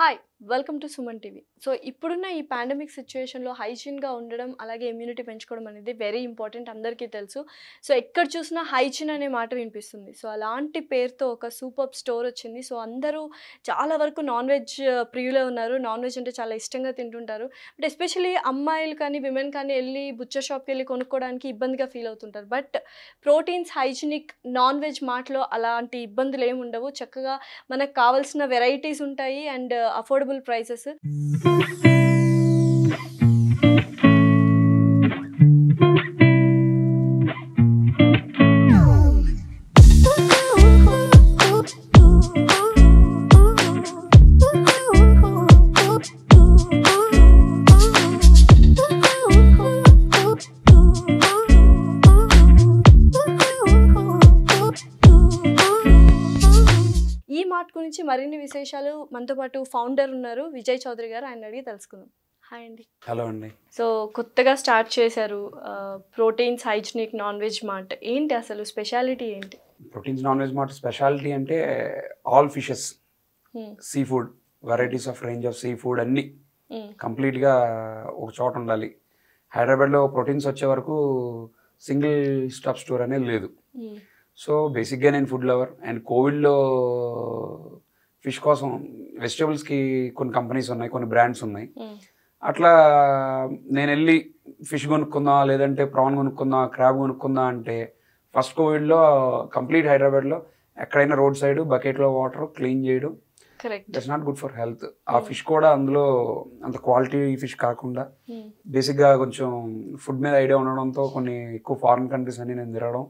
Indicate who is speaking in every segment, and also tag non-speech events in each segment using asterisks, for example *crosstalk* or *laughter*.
Speaker 1: Hi welcome to Suman TV so ఇప్పుడున్న ఈ pandemic సిచ్యువేషన్లో హైజీన్గా ఉండడం అలాగే ఇమ్యూనిటీ పెంచుకోవడం అనేది వెరీ ఇంపార్టెంట్ అందరికీ తెలుసు సో ఎక్కడ చూసినా హైజీన్ అనే మాట వినిపిస్తుంది సో అలాంటి పేరుతో ఒక సూపర్ స్టోర్ వచ్చింది సో అందరూ చాలా వరకు నాన్ వెజ్ uh, ప్రియులే ఉన్నారు నాన్ వెజ్ అంటే చాలా ఇష్టంగా తింటుంటారు బట్ ఎస్పెషలీ అమ్మాయిలు కానీ విమెన్ కానీ వెళ్ళి బుచ్చర్ షాప్కి వెళ్ళి కొనుక్కోవడానికి ఇబ్బందిగా ఫీల్ అవుతుంటారు but proteins hygienic non veg మాటలో అలాంటి ఇబ్బందులు ఏమి ఉండవు చక్కగా మనకు కావాల్సిన వెరైటీస్ ఉంటాయి అండ్ अफोर्डबल प्रईस *laughs* మరిన్ని విశేషాలు మనతో పాటు ఫౌండర్ ఉన్నారు విజయ్ చౌదరి గారు ఆయన అడిగి తెలుసుకుందాం హాయ్ అండి హలో అండి సో కొత్తగా స్టార్ట్ చేశారు proteins hygienic non veg mart ఏంటి అసలు స్పెషాలిటీ ఏంటి
Speaker 2: proteins non veg mart speciality అంటే all fishes sea food varieties of range of sea food అన్ని కంప్లీట్గా ఒక చోట ఉండాలి హైదరాబాద్లో ప్రోటీన్స్ వచ్చే వరకు సింగిల్ స్టాప్ స్టోర్ అనేది లేదు సో బేసిక్గా నేను ఫుడ్ లవర్ అండ్ కోవిడ్లో ఫిష్ కోసం వెజిటేబుల్స్కి కొన్ని కంపెనీస్ ఉన్నాయి కొన్ని బ్రాండ్స్ ఉన్నాయి hmm. అట్లా నేను వెళ్ళి ఫిష్ కొనుక్కుందా లేదంటే ప్రాన్ కొనుక్కుందా క్రాబ్ కొనుక్కుందా అంటే ఫస్ట్ కోవిడ్లో కంప్లీట్ హైదరాబాద్లో ఎక్కడైనా రోడ్ సైడ్ బకెట్లో వాటర్ క్లీన్ చేయడం that's not good for health ఆ hmm. ఫిష్ కూడా అందులో అంత క్వాలిటీ ఫిష్ కాకుండా hmm. బేసిక్గా కొంచెం ఫుడ్ మీద ఐడియా ఉండడంతో కొన్ని ఎక్కువ ఫారిన్ కంట్రీస్ అన్ని నేను తిరగడం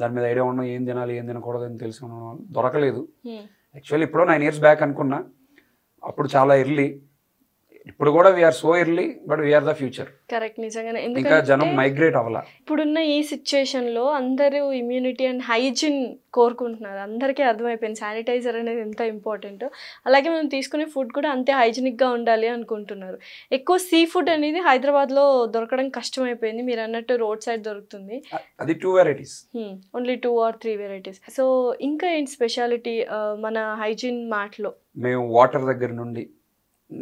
Speaker 2: దాని మీద ఐడియా ఉండడం ఏం తినాలి ఏం తినకూడదు అని తెలిసి ఉండడం దొరకలేదు యాక్చువల్లీ ఇప్పుడు నైన్ ఇయర్స్ బ్యాక్ అనుకున్నా అప్పుడు చాలా ఎర్లీ ఇప్పుడు కూడా we're so early but we're the future
Speaker 1: correct నిజంగానే ఇంకా జనం మైగ్రేట్ అవ్వాల ఇప్పుడున్న ఈ సిచ్యుయేషన్ లో అందరూ ఇమ్యూనిటీ అండ్ హైజీన్ కోరుకుంటున్నారు అందరికీ అర్థమైపోయింది శానిటైజర్ అనేది ఎంత ఇంపార్టెంట్ అలాగే మనం తీసుకునే ఫుడ్ కూడా అంతే గా ఉండాలి అనుకుంటున్నారు ఎక్కువ సీ ఫుడ్ అనేది హైదరాబాద్లో దొరకడం కష్టమైపోయింది మీరు అన్నట్టు రోడ్ సైడ్ దొరుకుతుంది
Speaker 2: అది two varieties
Speaker 1: only two or three varieties so ఇంకా ఏంటి స్పెషాలిటీ మన హైజీన్ మార్ట్లో
Speaker 2: మేము వాటర్ దగ్గర నుండి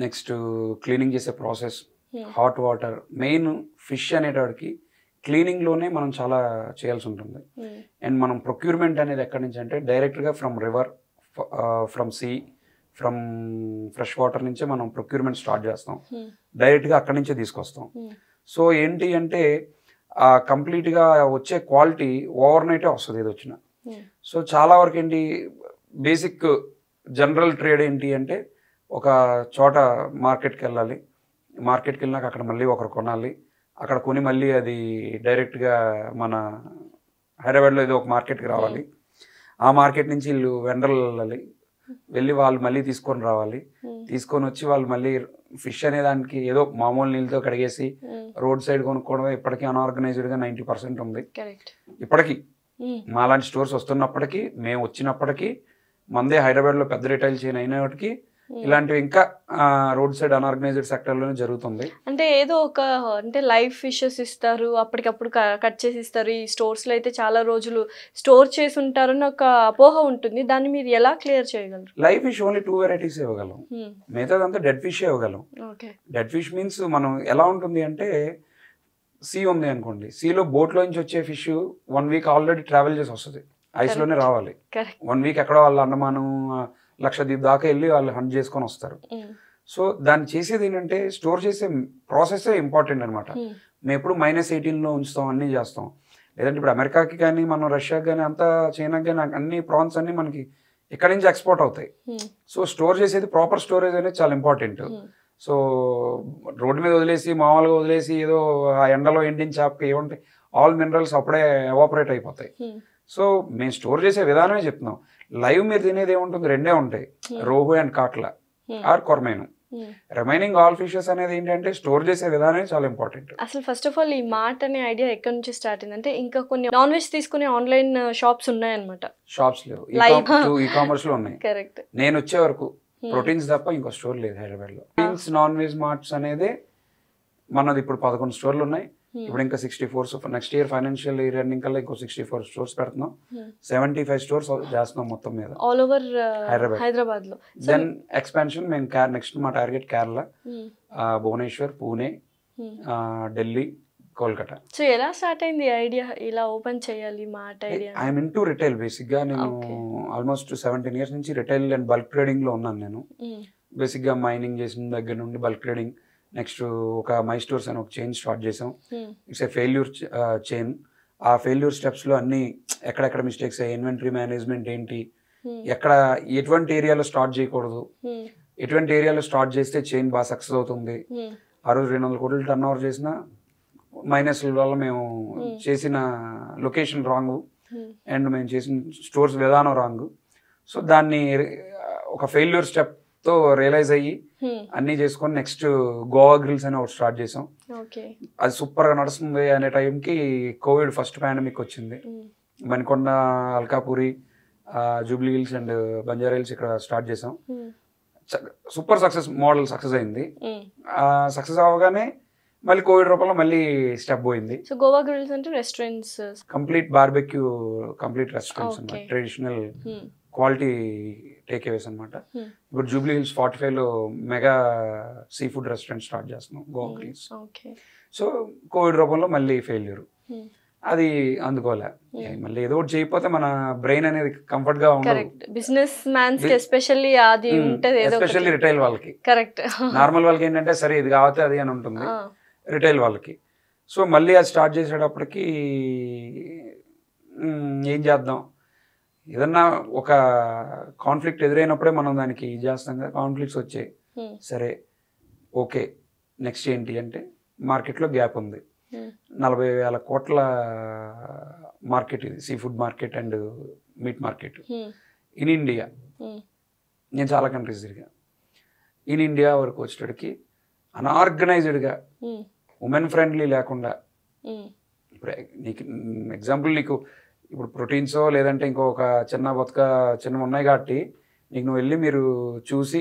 Speaker 2: నెక్స్ట్ క్లీనింగ్ చేసే process hmm. Hot water main fish అనేటాడికి క్లీనింగ్లోనే మనం చాలా చేయాల్సి ఉంటుంది hmm. అండ్ మనం ప్రొక్యూర్మెంట్ అనేది ఎక్కడి నుంచి అంటే డైరెక్ట్గా from river from sea from fresh water నుంచే మనం ప్రొక్యూర్మెంట్ స్టార్ట్ చేస్తాం hmm. డైరెక్ట్గా అక్కడి నుంచే తీసుకొస్తాం సో ఏంటి అంటే కంప్లీట్గా వచ్చే క్వాలిటీ ఓవర్ నైటే వస్తుంది ఇది వచ్చిన సో చాలా వరకు ఏంటి బేసిక్ జనరల్ ట్రేడ్ ఏంటి అంటే ఒక చోట మార్కెట్కి వెళ్ళాలి మార్కెట్కి వెళ్ళినాక అక్కడ మళ్ళీ ఒకరు కొనాలి అక్కడ కొని మళ్ళీ అది డైరెక్ట్గా మన హైదరాబాద్లో ఏదో ఒక మార్కెట్కి రావాలి ఆ మార్కెట్ నుంచి వీళ్ళు వెండర్లు వెళ్ళాలి వెళ్ళి వాళ్ళు మళ్ళీ తీసుకొని రావాలి తీసుకొని వచ్చి వాళ్ళు మళ్ళీ ఫిష్ అనే దానికి ఏదో మామూలు నీళ్ళతో కడిగేసి రోడ్ సైడ్ కొనుక్కోవడం ఇప్పటికీ అన్ఆర్గనైజ్డ్గా నైంటీ పర్సెంట్ ఉంది ఇప్పటికీ మాలాంటి స్టోర్స్ వస్తున్నప్పటికీ మేము వచ్చినప్పటికీ మందే హైదరాబాద్లో పెద్ద రిటైల్ చైన్ అయినప్పటికీ ఇలాంటివి ఇంకా రోడ్ సైడ్ అన్ఆర్గనైజ్డ్ లోనే జరుగుతుంది
Speaker 1: అంటే ఏదో ఒక అంటే లైఫ్ ఫిషెస్ ఇస్తారు అప్పటికప్పుడు కట్ చేసి ఇస్తారు ఈ స్టోర్స్లో అయితే చాలా రోజులు స్టోర్ చేసి ఉంటారని ఒక అపోహ ఉంటుంది దాన్ని మీరు ఎలా క్లియర్ చేయగలరు
Speaker 2: life fish only two varieties ఇవ్వగలం hmm. మిగతాదంతా డెడ్ ఫిష్ ఇవ్వగలం డెడ్ ఫిష్ మీన్స్ మనం ఎలా ఉంటుంది అంటే సీ ఉంది అనుకోండి సీలో నుంచి వచ్చే fish one week already travel చేసి వస్తుంది ఐస్లోనే రావాలి వన్ వీక్ ఎక్కడో వాళ్ళ అన్నమానం లక్షద్వీప్ దాకా వెళ్ళి వాళ్ళు హంట్ చేసుకొని వస్తారు సో దాన్ని చేసేది ఏంటంటే స్టోర్ చేసే ప్రాసెసే ఇంపార్టెంట్ అనమాట మేము ఎప్పుడు మైనస్ ఎయిటీన్లో ఉంచుతాం అన్నీ చేస్తాం లేదంటే ఇప్పుడు అమెరికాకి కానీ మనం రష్యాకి కానీ అంతా చైనాకి కానీ అన్ని ప్రాన్స్ అన్ని మనకి ఎక్కడి నుంచి ఎక్స్పోర్ట్ అవుతాయి సో స్టోర్ చేసేది ప్రాపర్ స్టోరేజ్ అనేది చాలా ఇంపార్టెంట్ సో రోడ్డు మీద వదిలేసి మామూలుగా వదిలేసి ఏదో ఆ ఎండలో ఎండిన చేపకి ఏమంటే ఆల్ మినరల్స్ అప్పుడే ఎవాపరేట్ అయిపోతాయి సో మేము స్టోర్ చేసే విధానమే చెప్తున్నాం లైవ్ మీరు తినేది ఏముంటుంది రెండే ఉంటాయి hmm. Rohu and catla hmm. Or కొరమేను రిమైనింగ్ ఆల్ ఫిషెస్ అనేది ఏంటంటే స్టోర్ చేసే విధానం చాలా ఇంపార్టెంట్
Speaker 1: అసలు ఫస్ట్ ఆఫ్ ఆల్ ఈ మార్ట్ అనే ఐడియా ఎక్కడి నుంచి స్టార్ట్ అయింది అంటే ఇంకా కొన్ని నాన్ వెజ్ తీసుకునే ఆన్లైన్ షాప్స్ uh, ఉన్నాయన్నమాట
Speaker 2: షాప్స్ లేవు ఈ కామర్స్ లో ఉన్నాయి కరెక్ట్ నేను వచ్చే వరకు ప్రోటీన్స్ hmm. తప్ప ఇంకో స్టోర్ లేదు హైదరాబాద్ లో proteins ah. Non veg marts అనేది మనది ఇప్పుడు పదకొండు స్టోర్లు ఉన్నాయి Hmm. ఇప్పుడు ఇంకా sixty four next year financial year ending ఇంకో సిక్స్టీ ఫోర్ స్టోర్స్ పెడుతున్నాం సెవెంటీ ఫైవ్ స్టోర్స్ చేస్తున్నాం మొత్తం మీద
Speaker 1: ఆల్ ఓవర్ హైదరాబాద్ హైదరాబాద్ లో దెన్
Speaker 2: ఎక్స్పాన్షన్ మేము కేర్ నెక్స్ట్ మా target Kerala hmm. Bhubaneswar Pune Delhi Kolkata
Speaker 1: so ఎలా స్టార్ట్ అయింది ఐడియా ఇలా ఓపెన్ చేయాలి మా
Speaker 2: ఐఎమ్ ఇన్ టు రిటైల్ బేసిక్గా నేను ఆల్మోస్ట్ సెవెంటీన్ ఇయర్స్ నుంచి రిటైల్ అండ్ బల్క్ ట్రేడింగ్ లో ఉన్నాను నేను బేసిక్ గా మైనింగ్ చేసిన దగ్గర నుండి బల్క్ ట్రేడింగ్ నెక్స్ట్ ఒక మై స్టోర్స్ అని ఒక చైన్ స్టార్ట్ చేసాం ఇట్స్ ఏ ఫెయిల్యూర్ చైన్ ఆ ఫెయిల్యూర్ స్టెప్స్లో అన్ని ఎక్కడెక్కడ మిస్టేక్స్ ఇన్వెంటరీ మేనేజ్మెంట్ ఏంటి hmm. ఎక్కడ ఎటువంటి ఏరియాలో స్టార్ట్ చేయకూడదు hmm. ఎటువంటి ఏరియాలో స్టార్ట్ చేస్తే చైన్ బాగా సక్సెస్ అవుతుంది hmm. ఆ రోజు రెండు వందల కోట్లు టర్న్ ఓవర్ చేసిన మైనస్ వల్ల మేము చేసిన లొకేషన్ రాంగ్ అండ్ మేము చేసిన స్టోర్స్ విధానం రాంగ్ సో దాన్ని ఒక ఫెయిల్యూర్ స్టెప్ సో రియలైజ్ అయ్యి hmm. అన్ని చేసుకొని నెక్స్ట్ గోవా గ్రిల్స్ అని ఒకటి స్టార్ట్ చేసాం అది సూపర్ గా నడుస్తుంది అనే టైంకి కోవిడ్ ఫస్ట్ పాండమిక్ వచ్చింది hmm. మణికొండ అల్కాపూరి జూబ్లీ హిల్స్ అండ్ బంజారా హిల్స్ ఇక్కడ స్టార్ట్ చేసాం సూపర్ సక్సెస్ మోడల్ సక్సెస్ అయింది సక్సెస్ hmm. అవగానే మళ్ళీ కోవిడ్ రూపంలో మళ్ళీ స్టెప్ పోయింది
Speaker 1: సో గోవా గ్రిల్స్ అంటే restaurants
Speaker 2: complete barbecue complete restaurants traditional quality take aways అనమాట ఇప్పుడు జూబ్లీ హిల్స్ ఫార్టీ లో mega sea food restaurant start చేస్తున్నాం గోవా గ్రీన్స్ సో కోవిడ్ రూపంలో మళ్ళీ ఫెయిల్యూర్ hmm. అది అందుకోలే hmm. మళ్ళీ ఏదో ఒకటి చేయకపోతే మన బ్రెయిన్ అనేది కంఫర్ట్ గా ఉండదు
Speaker 1: బిజినెస్ ఎస్పెషల్లీ రిటైల్ వాళ్ళకి కరెక్ట్ నార్మల్
Speaker 2: వాళ్ళకి ఏంటంటే సరే ఇది కావతే అది అని ఉంటుంది రిటైల్ ah. వాళ్ళకి సో మళ్ళీ అది స్టార్ట్ చేసేటప్పటికి ఏం చేద్దాం ఏదన్నా ఒక కాన్ఫ్లిక్ట్ ఎదురైనప్పుడే మనం దానికి చేస్తాం కదా కాన్ఫ్లిక్ట్స్ వచ్చాయి సరే ఓకే నెక్స్ట్ ఏంటి అంటే మార్కెట్లో గ్యాప్ ఉంది నలభై వేల కోట్ల మార్కెట్ ఇది sea food market and meat market in India నేను చాలా కంట్రీస్ తిరిగా ఇన్ ఇండియా వరకు వచ్చేటడికి అన్ఆర్గనైజ్డ్గా ఉమెన్ ఫ్రెండ్లీ లేకుండా ఇప్పుడు నీకు ఎగ్జాంపుల్ నీకు ఇప్పుడు ప్రోటీన్సో లేదంటే ఇంకొక చిన్న బతుక చిన్న ఉన్నాయి కాబట్టి నీకు నువ్వు వెళ్ళి మీరు చూసి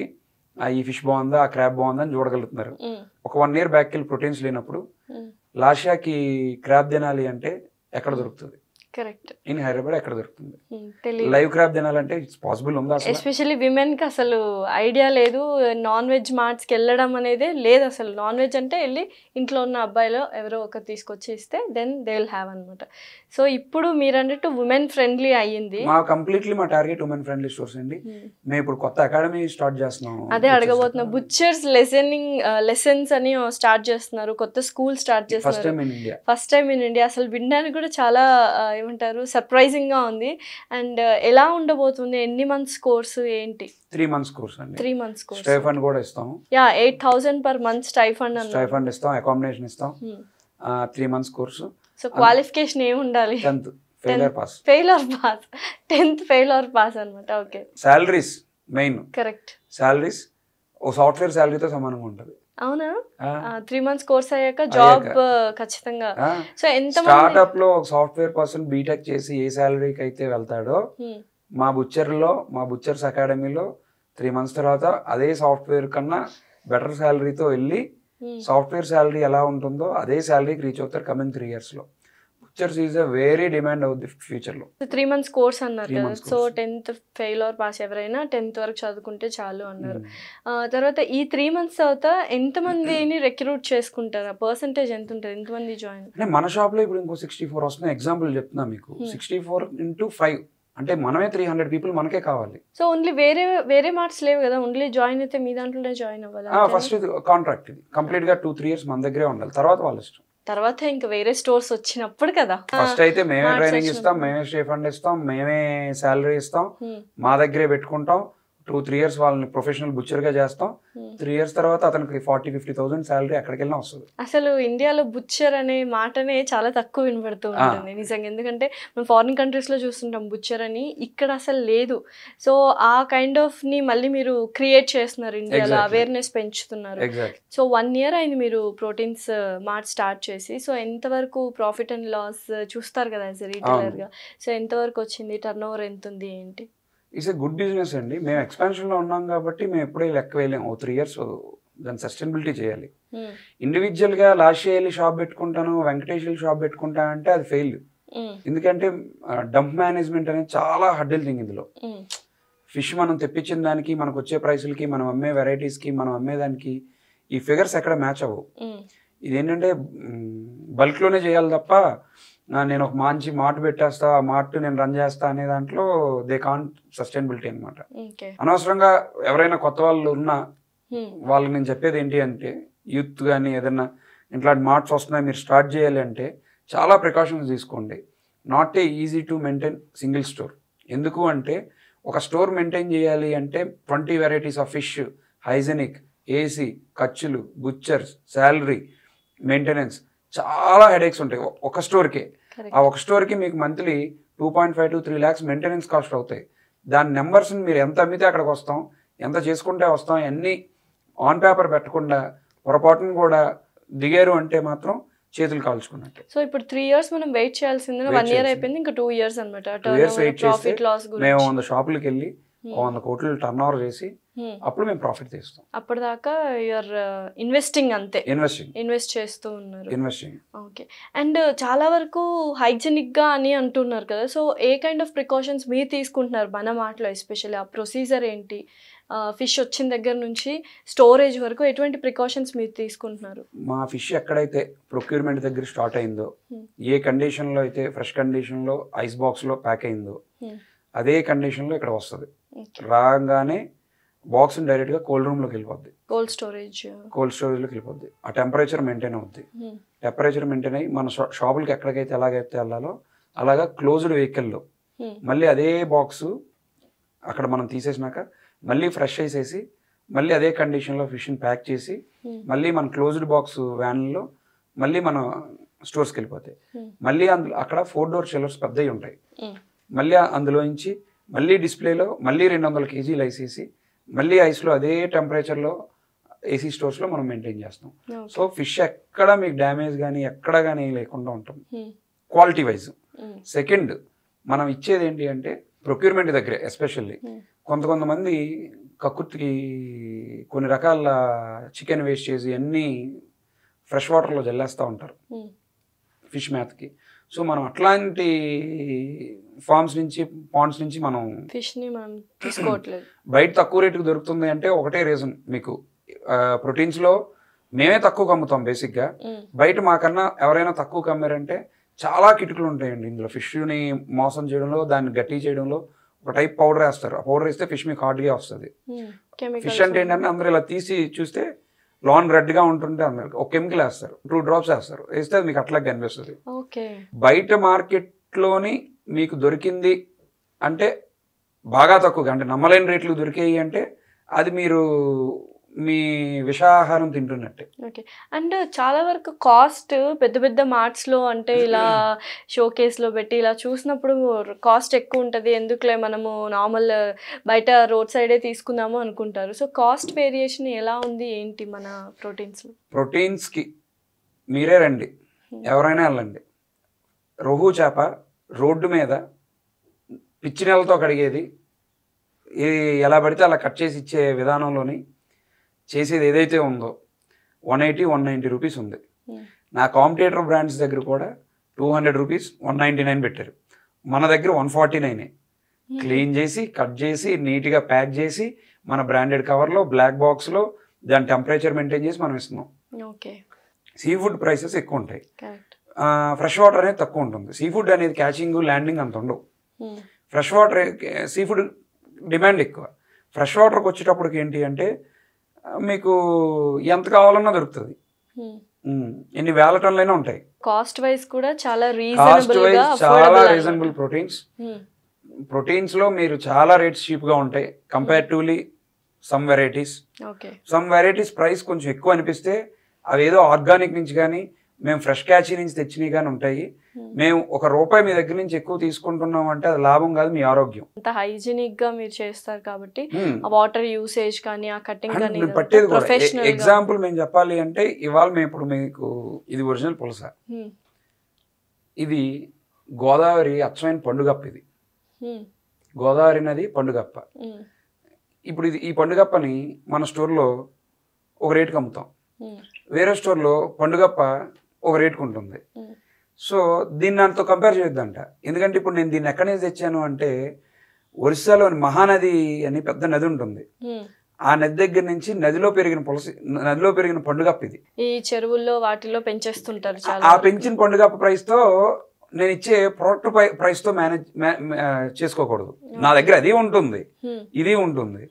Speaker 2: ఈ ఫిష్ బాగుందా ఆ క్రాబ్ బాగుందా అని చూడగలుగుతున్నారు ఒక వన్ ఇయర్ బ్యాక్ వెళ్ళి ప్రోటీన్స్ లేనప్పుడు లాషాకి క్రాబ్ తినాలి అంటే ఎక్కడ దొరుకుతుంది కరెక్ట్ ఇన్ హైదరాబాద్ ఎక్కడ దొరుకుతుంది లైవ్ క్రాప్ తినాలంటే ఇట్స్ పాసిబుల్ ఉందా ఎస్పెషల్లీ
Speaker 1: విమెన్ కి అసలు ఐడియా లేదు నాన్ వెజ్ మార్ట్స్ కి వెళ్ళడం అనేది లేదు అసలు నాన్ వెజ్ అంటే వెళ్ళి ఇంట్లో ఉన్న అబ్బాయిలో ఎవరో ఒకరు తీసుకొచ్చి ఇస్తే దెన్ దే విల్ హ్యావ్ అనమాట సో ఇప్పుడు మీరు అన్నట్టు ఉమెన్ ఫ్రెండ్లీ అయ్యింది మా
Speaker 2: కంప్లీట్లీ మా టార్గెట్ ఉమెన్ ఫ్రెండ్లీ స్టోర్స్ అండి hmm. మేము ఇప్పుడు కొత్త అకాడమీ స్టార్ట్ చేస్తున్నాం అదే అడగబోతున్నా
Speaker 1: బుచ్చర్స్ లెసనింగ్ లెసన్స్ అని స్టార్ట్ చేస్తున్నారు కొత్త స్కూల్ స్టార్ట్ చేస్తున్నారు first time in India first time in India అసలు వినడానికి కూడా చాలా uh, ఏమంటారు సర్ప్రైజింగ్గా ఉంది అండ్ uh, ఎలా ఉండబోతుంది ఎన్ని మంత్స్ కోర్సు ఏంటి
Speaker 2: త్రీ మంత్స్ కోర్స్ అండి త్రీ మంత్స్ కోర్స్ స్టైఫండ్ కూడా ఇస్తాం
Speaker 1: yeah eight thousand per month stipend stipend
Speaker 2: ఇస్తాం అకామిడేషన్ ఇస్తాం three months course
Speaker 1: so qualification ఏమి ఉండాలి tenth fail pass fail or pass tenth fail or pass అనమాట okay
Speaker 2: salaries main correct salaries ఓ software శాలరీతో సమానంగా ఉంటుంది
Speaker 1: అవునా త్రీ మంత్స్ కోర్స్ అయ్యాక జాబ్ ఖచ్చితంగా సో ఎంత స్టార్ట్అప్
Speaker 2: లో ఒక సాఫ్ట్వేర్ పర్సన్ బీటెక్ చేసి ఏ సాలరీకి అయితే వెళ్తాడో మా బుచ్చర్లో మా బుచ్చర్స్ అకాడమీలో త్రీ మంత్స్ తర్వాత అదే సాఫ్ట్వేర్ కన్నా బెటర్ శాలరీతో వెళ్ళి సాఫ్ట్వేర్ సాలరీ ఎలా ఉంటుందో అదే శాలరీకి రీచ్ అవుతారు కమింగ్ త్రీ ఇయర్స్ లో pictures is a very demand అవుద్ది ఫ్యూచర్ లో
Speaker 1: త్రీ మంత్స్ కోర్స్ అన్నారు కదా so tenth fail or pass ఎవరైనా టెన్త్ వరకు చదువుకుంటే చాలు అన్నారు hmm. తర్వాత ఈ త్రీ మంత్స్ తర్వాత ఎంత మందిని రిక్రూట్ చేసుకుంటారు పర్సంటేజ్ ఎంత ఉంటుంది ఎంత మంది జాయిన్
Speaker 2: అంటే మన షాప్ లో ఇప్పుడు ఇంకో సిక్స్టీ ఫోర్ వస్తున్నాయి ఎగ్జాంపుల్ చెప్తున్నా మీకు సిక్స్టీ ఫోర్ ఇంటూ ఫైవ్ అంటే మనమే త్రీ హండ్రెడ్ పీపుల్ మనకే కావాలి
Speaker 1: సో ఓన్లీ వేరే వేరే మార్క్స్ లేవు కదా ఓన్లీ జాయిన్ అయితే మీ దాంట్లోనే జాయిన్ అవ్వాలి ఫస్ట్
Speaker 2: కాంట్రాక్ట్ ఇది కంప్లీట్ గా టూ త్రీ ఇయర్స్ మన దగ్గరే ఉండాలి తర్వాత వాళ్ళు ఇష్టం
Speaker 1: తర్వాత ఇంకా వేరే స్టోర్స్ వచ్చినప్పుడు కదా ఫస్ట్ అయితే మేమే ట్రైనింగ్ ఇస్తాం మేమే
Speaker 2: స్టే ఫండ్ ఇస్తాం మేమే శాలరీ ఇస్తాం మా దగ్గరే పెట్టుకుంటాం టూ త్రీ ఇయర్స్ వాళ్ళని ప్రొఫెషనల్ బుచ్చర్ గా చేస్తాం hmm. త్రీ ఇయర్స్ తర్వాత అతనికి ఫార్టీ ఫిఫ్టీ థౌసండ్ సాలరీ అక్కడికి వెళ్ళినా వస్తుంది
Speaker 1: అసలు ఇండియాలో బుచ్చర్ అనే మాటనే చాలా తక్కువ వినబడుతూ ఉంటుంది నిజంగా ఎందుకంటే మేము ఫారిన్ కంట్రీస్ లో చూస్తుంటాం బుచ్చర్ అని ఇక్కడ అసలు లేదు సో ఆ కైండ్ ఆఫ్ ని మళ్ళీ మీరు క్రియేట్ చేస్తున్నారు ఇండియాలో అవేర్నెస్ పెంచుతున్నారు సో వన్ ఇయర్ అయింది మీరు ప్రోటీన్స్ మార్ట్ స్టార్ట్ చేసి సో ఎంతవరకు ప్రాఫిట్ అండ్ లాస్ చూస్తారు కదా రీటైలర్ గా సో ఎంతవరకు వచ్చింది టర్న్ ఓవర్ ఎంత ఉంది ఏంటి
Speaker 2: ఇట్స్ ఏ గుడ్ బిజినెస్ అండి మేము ఎక్స్పాన్షన్లో ఉన్నాం కాబట్టి మేము ఎప్పుడూ లెక్క వేయలేము ఓ త్రీ ఇయర్స్ దాని సస్టైనబిలిటీ చేయాలి ఇండివిజువల్గా hmm. లాస్ట్ వెళ్ళి షాప్ పెట్టుకుంటాను వెంకటేష్ షాప్ పెట్టుకుంటాను అంటే అది ఫెయిల్ hmm. ఎందుకంటే డంప్ మేనేజ్మెంట్ అనేది చాలా హడ్డల్ థింగ్ ఇందులో ఫిష్ hmm. మనం తెప్పించిన దానికి మనకు వచ్చే ప్రైసులకి మనం అమ్మే వెరైటీస్కి మనం అమ్మే దానికి ఈ ఫిగర్స్ ఎక్కడ మ్యాచ్ అవ్వవు ఇదేంటంటే బల్క్లోనే చేయాలి తప్ప నేను ఒక మంచి మాట పెట్టేస్తా ఆ మాట నేను రన్ చేస్తా అనే దాంట్లో దే కాంట్ సస్టైనబిలిటీ అనమాట అనవసరంగా ఎవరైనా కొత్త వాళ్ళు ఉన్నా hmm. వాళ్ళకి నేను చెప్పేది ఏంటి అంటే యూత్ కానీ ఏదైనా ఇట్లాంటి మాట్స్ వస్తున్నాయి మీరు స్టార్ట్ చేయాలి అంటే చాలా ప్రికాషన్స్ తీసుకోండి not a easy to maintain single store ఎందుకు అంటే ఒక స్టోర్ మెయింటైన్ చేయాలి అంటే twenty varieties of fish hygienic AC ఖర్చులు బుచ్చర్స్ శాలరీ మెయింటెనెన్స్ చాలా హెడేక్స్ ఉంటాయి ఒక స్టోర్కే ఆ ఒక స్టోర్కి మీకు monthly two point five to three lakhs maintenance cost అవుతాయి దాని నెంబర్స్ని మీరు ఎంత అమ్మితే అక్కడికి వస్తాం ఎంత చేసుకుంటే వస్తాం అన్నీ ఆన్ పేపర్ పెట్టకుండా పొరపాటును కూడా దిగారు అంటే మాత్రం చేతులు కాల్చుకున్నట్టు
Speaker 1: సో ఇప్పుడు త్రీ ఇయర్స్ మనం వెయిట్ చేయాల్సింది వన్ ఇయర్ అయిపోయింది ఇంకా టూ ఇయర్స్ అనమాట మేము వంద షాపులకి వెళ్ళి hmm. వంద
Speaker 2: కోట్లు టర్న్ ఓవర్ చేసి Hmm. అప్పుడు మేము ప్రాఫిట్ తీస్తాం
Speaker 1: అప్పటిదాకా యూఆర్ ఇన్వెస్టింగ్ uh, అంతే ఇన్వెస్టింగ్ ఇన్వెస్ట్ చేస్తూ ఉన్నారు ఇన్వెస్టింగ్ ఓకే అండ్ చాలా వరకు హైజెనిక్ గా అని అంటున్నారు కదా so a kind of precautions మీరు తీసుకుంటున్నారు మన మాటలో ఎస్పెషల్లీ ఆ ప్రొసీజర్ ఏంటి ఫిష్ వచ్చిన దగ్గర నుంచి స్టోరేజ్ వరకు ఎటువంటి ప్రికాషన్స్ మీరు తీసుకుంటున్నారు
Speaker 2: మా ఫిష్ ఎక్కడైతే ప్రొక్యూర్మెంట్ దగ్గర స్టార్ట్ అయిందో hmm. ఏ కండిషన్లో అయితే ఫ్రెష్ కండిషన్లో ఐస్ బాక్స్లో ప్యాక్ అయిందో hmm. అదే కండిషన్లో ఇక్కడ వస్తుంది రాగానే బాక్స్ డైరెక్ట్ గా కోల్డ్ రూమ్ లోకి వెళ్ళిపోద్ది
Speaker 1: కోల్డ్ స్టోరేజ్
Speaker 2: కోల్డ్ స్టోరేజ్ లోకి వెళ్ళిపోద్ది ఆ టెంపరేచర్ మెయింటైన్ అవుద్ది టెంపరేచర్ మెయింటైన్ అయ్యి మన షాపులకి ఎక్కడికైతే ఎలాగైతే వెళ్ళాలో అలాగా క్లోజ్డ్ వెహికల్లో మళ్ళీ అదే బాక్స్ అక్కడ మనం తీసేసినాక మళ్ళీ ఫ్రెష్ వేసేసి మళ్ళీ అదే కండిషన్లో ఫిష్ని ప్యాక్ చేసి మళ్ళీ మన క్లోజ్డ్ బాక్స్ వ్యాన్లో మళ్ళీ మన స్టోర్స్కి వెళ్ళిపోతాయి మళ్ళీ అందులో అక్కడ ఫోర్ డోర్ షెల్లర్స్ పెద్దవి ఉంటాయి మళ్ళీ అందులో నుంచి మళ్ళీ డిస్ప్లేలో మళ్ళీ రెండు వందల కేజీలు వేసేసి మళ్ళీ ఐస్లో అదే టెంపరేచర్లో ఏసీ స్టోర్స్లో మనం మెయింటైన్ చేస్తాం సో ఫిష్ ఎక్కడ మీకు డ్యామేజ్ కానీ ఎక్కడ కానీ లేకుండా ఉంటుంది క్వాలిటీ వైజ్ సెకండ్ మనం ఇచ్చేది ఏంటి అంటే ప్రొక్యూర్మెంట్ దగ్గరే ఎస్పెషల్లీ కొంత కొంతమంది కక్కుర్తికి కొన్ని రకాల చికెన్ వేస్ట్ చేసి అన్నీ ఫ్రెష్ వాటర్లో జల్లేస్తూ ఉంటారు ఫిష్ మ్యాత్కి సో మనం అట్లాంటి ఫార్మ్స్ నుంచి పాండ్స్ నుంచి మనం
Speaker 1: ఫిష్ ని మనం తీసుకోవట్లేదు
Speaker 2: బయట తక్కువ రేటుకి దొరుకుతుంది అంటే ఒకటే రీజన్ మీకు ప్రోటీన్స్ లో మేమే తక్కువ అమ్ముతాం బేసిక్ గా బయట మాకన్నా ఎవరైనా తక్కువ కమ్మారంటే చాలా కిటుకులు ఉంటాయండి ఇందులో ఫిష్ని మోసం చేయడంలో దాన్ని గట్టి చేయడంలో ఒక టైప్ పౌడర్ వేస్తారు ఆ పౌడర్ వేస్తే ఫిష్ మీకు హార్డ్గా వస్తుంది
Speaker 3: ఫిష్ అంటే ఏంటంటే
Speaker 2: అందరూ ఇలా తీసి చూస్తే లాన్ గా ఉంటుంటే అందరికి ఒక కెమికల్ వేస్తారు టూ డ్రాప్స్ వేస్తారు వేస్తే మీకు అట్లా కనిపిస్తుంది బయట మార్కెట్లోని మీకు దొరికింది అంటే బాగా తక్కువగా అంటే నమ్మలేని రేట్లు దొరికాయి అంటే అది మీరు మీ విషాహారం తింటున్నట్టే
Speaker 1: ఓకే అండ్ చాలా వరకు కాస్ట్ పెద్ద పెద్ద మార్ట్స్లో అంటే ఇలా *clears throat* షోకేస్లో పెట్టి ఇలా చూసినప్పుడు కాస్ట్ ఎక్కువ ఉంటుంది ఎందుకులే మనము నార్మల్ బయట రోడ్ సైడే తీసుకుందాము అనుకుంటారు సో కాస్ట్ వేరియేషన్ ఎలా ఉంది ఏంటి మన ప్రోటీన్స్లో
Speaker 2: ప్రోటీన్స్కి మీరే రండి ఎవరైనా వెళ్ళండి రోహు చేప రోడ్డు మీద పిచ్చి నెలతో కడిగేది ఇది ఎలా పడితే అలా కట్ చేసి ఇచ్చే విధానంలోని చేసేది ఏదైతే ఉందో one eighty one ninety rupees ఉంది నా కాంపిటేటర్ బ్రాండ్స్ దగ్గర కూడా two hundred rupees one ninety nine పెట్టారు మన దగ్గర వన్ ఫార్టీ నైనే క్లీన్ చేసి కట్ చేసి నీట్గా ప్యాక్ చేసి మన బ్రాండెడ్ కవర్లో బ్లాక్ బాక్స్లో దాని టెంపరేచర్ మెయింటైన్ చేసి మనం ఇస్తున్నాం సీ ఫుడ్ ప్రైసెస్ ఎక్కువ ఉంటాయి ఫ్రెష్ వాటర్ అనేది తక్కువ ఉంటుంది సీ ఫుడ్ అనేది క్యాచింగ్ ల్యాండింగ్ అంత ఉండవు hmm. Fresh water seafood demand ఎక్కువ ఫ్రెష్ వాటర్కి వచ్చేటప్పటికి ఏంటి అంటే మీకు ఎంత కావాలన్నా దొరుకుతుంది hmm. hmm. ఎన్ని వేల టన్నులైనా ఉంటాయి
Speaker 1: కాస్ట్ వైజ్ కూడా చాలా కాస్ట్ వైజ్ చాలా రీజనబుల్
Speaker 2: ప్రోటీన్స్ ప్రోటీన్స్ లో మీరు చాలా రేట్స్ చీప్ గా ఉంటాయి comparatively some varieties some varieties price కొంచెం ఎక్కువ అనిపిస్తే అవేదో ఆర్గానిక్ నుంచి కానీ మేము ఫ్రెష్ క్యాచీ నుంచి తెచ్చినవి కానీ ఉంటాయి hmm. మేము ఒక రూపాయి మీ దగ్గర నుంచి ఎక్కువ తీసుకుంటున్నాం అంటే అది లాభం కాదు మీ ఆరోగ్యం
Speaker 1: అంత హైజీనిక్ గా మీరు చేస్తారు కాబట్టి hmm. వాటర్ యూసేజ్ కానీ ఆ కటింగ్ కానీ పట్టేది ఎగ్జాంపుల్
Speaker 2: మేము చెప్పాలి అంటే ఇవాళ మేము ఇప్పుడు మీకు ఇది ఒరిజినల్ పులస hmm. ఇది గోదావరి అచ్చమైన పండుగప్ప ఇది గోదావరి నది పండుగప్ప ఇప్పుడు ఇది ఈ పండుగప్పని మన స్టోర్లో ఒక రేటుకి అమ్ముతాం వేరే స్టోర్లో పండుగప్ప ఒక రేటుకు ఉంటుంది సో దీన్ని దాంతో కంపేర్ చేయొద్దంట ఎందుకంటే ఇప్పుడు నేను దీన్ని ఎక్కడి నుంచి తెచ్చాను అంటే ఒరిస్సాలోని మహానది అని పెద్ద నది ఉంటుంది ఆ నది దగ్గర నుంచి నదిలో పెరిగిన పులసి నదిలో పెరిగిన పండుగప్ప ఇది
Speaker 1: ఈ చెరువుల్లో వాటిలో పెంచేస్తుంటారు ఆ
Speaker 2: పెంచిన పండుగప్ప ప్రైస్ తో నేను ఇచ్చే ప్రొడక్ట్ ప్రైస్ తో మేనేజ్ చేసుకోకూడదు నా దగ్గర అది ఉంటుంది ఇది ఉంటుంది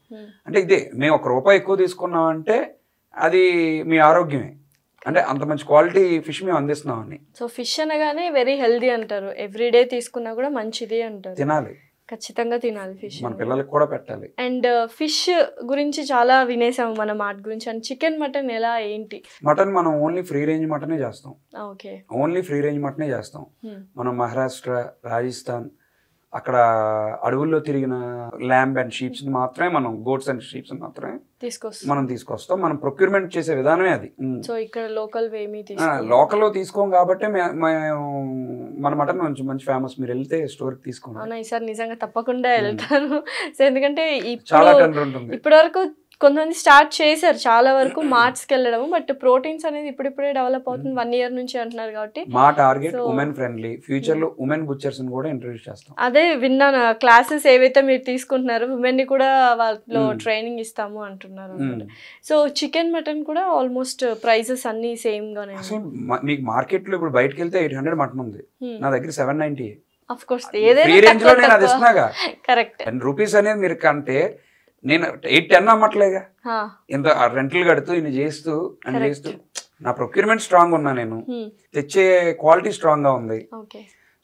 Speaker 2: అంటే ఇదే మేము ఒక రూపాయి ఎక్కువ తీసుకున్నామంటే అది మీ ఆరోగ్యమే అంటే అంత మంచి క్వాలిటీ ఫిష్ మేము అందిస్తున్నాం అని
Speaker 1: సో ఫిష్ అనగానే వెరీ హెల్దీ అంటారు ఎవ్రీడే తీసుకున్నా కూడా మంచిది అంటారు తినాలి ఖచ్చితంగా తినాలి ఫిష్ మన పిల్లలకు కూడా పెట్టాలి అండ్ uh, ఫిష్ గురించి చాలా వినేసాము మన మాట గురించి అండ్ చికెన్ మటన్ ఎలా ఏంటి
Speaker 2: మటన్ మనం ఓన్లీ ఫ్రీ రేంజ్ మటనే చేస్తాం ఓకే ఓన్లీ ఫ్రీ రేంజ్ మటనే చేస్తాం మనం మహారాష్ట్ర రాజస్థాన్ అక్కడ అడవుల్లో తిరిగిన ల్యాంబ్ అండ్ షీప్స్ ని మాత్రమే మనం గోడ్స్ అండ్ షీప్స్ మాత్రమే మనం తీసుకొస్తాం మనం ప్రొక్యూర్మెంట్ చేసే విధానమే అది
Speaker 1: సో ఇక్కడ లోకల్ లోకల్
Speaker 2: లో తీసుకోం కాబట్టి మన మటన్ మంచి మంచి ఫేమస్ మీరు వెళ్తే స్టోర్
Speaker 1: తీసుకోండి నిజంగా తప్పకుండా వెళ్తాను ఎందుకంటే చాలా ఇప్పటి వరకు కొంతమంది స్టార్ట్ చేశారు చాలా వరకు మార్ట్స్ కి వెళ్ళడం బట్ ప్రోటీన్స్ అనేది ఇప్పుడిప్పుడే డెవలప్ అవుతుంది hmm. వన్ ఇయర్ నుంచి అంటున్నారు కాబట్టి మా టార్గెట్ ఉమెన్
Speaker 2: ఫ్రెండ్లీ ఫ్యూచర్ లో hmm. ఉమెన్ బుచ్చర్స్ కూడా ఇంట్రడ్యూస్ చేస్తాం
Speaker 1: అదే విన్నాను క్లాసెస్ ఏవైతే మీరు తీసుకుంటున్నారు ఉమెన్ ని కూడా వాళ్ళలో hmm. ట్రైనింగ్ ఇస్తాము అంటున్నారు సో చికెన్ మటన్ కూడా ఆల్మోస్ట్ ప్రైసెస్ అన్ని సేమ్ గానే
Speaker 2: మీకు మార్కెట్ లో ఇప్పుడు బయటకు వెళ్తే ఎయిట్ హండ్రెడ్ మటన్ ఉంది నా దగ్గర సెవెన్ నైన్టీ
Speaker 1: ఆఫ్ కోర్స్ ఏదైనా కరెక్ట్
Speaker 2: *laughs* రూపీస్ అనేది మీరు కంటే నేను ఎయిట్ టెన్ అమ్మట్లేగా ఇంత రెంట్లు కడుతూ ఇన్ని చేస్తూ అని చేస్తూ నా ప్రొక్యూర్మెంట్ స్ట్రాంగ్ ఉన్నా నేను hmm. తెచ్చే క్వాలిటీ స్ట్రాంగ్ గా ఉంది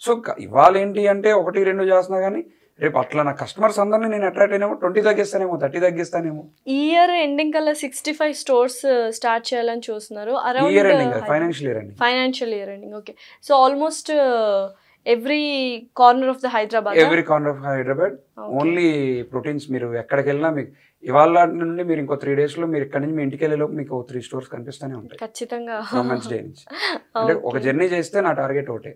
Speaker 2: సో ఇవాళ ఏంటి అంటే ఒకటి రెండు చేస్తున్నా కానీ రేపు అట్లా నా కస్టమర్స్ అందరినీ నేను అట్రాక్ట్ అయినామో ట్వంటీ తగ్గిస్తానేమో థర్టీ తగ్గిస్తానేమో
Speaker 1: ఇయర్ ఎండింగ్ కల్లా సిక్స్టీ ఫైవ్ స్టోర్స్ స్టార్ట్ చేయాలని చూస్తున్నారు year ending financial year ending financial year ending okay so almost every corner of the Hyderabad every
Speaker 2: corner of Hyderabad only proteins మీరు ఎక్కడికి వెళ్ళినా మీకు ఇవాళ నుండి మీరు ఇంకో త్రీ డేస్ లో మీరు ఇక్కడ నుంచి మీ ఇంటికి లోపు మీకు త్రీ స్టోర్స్ కనిపిస్తూనే ఉంటాయి
Speaker 1: ఖచ్చితంగా మంచి డే నుంచి *laughs* అంటే ఒక జర్నీ
Speaker 2: చేస్తే నా టార్గెట్ ఒకటే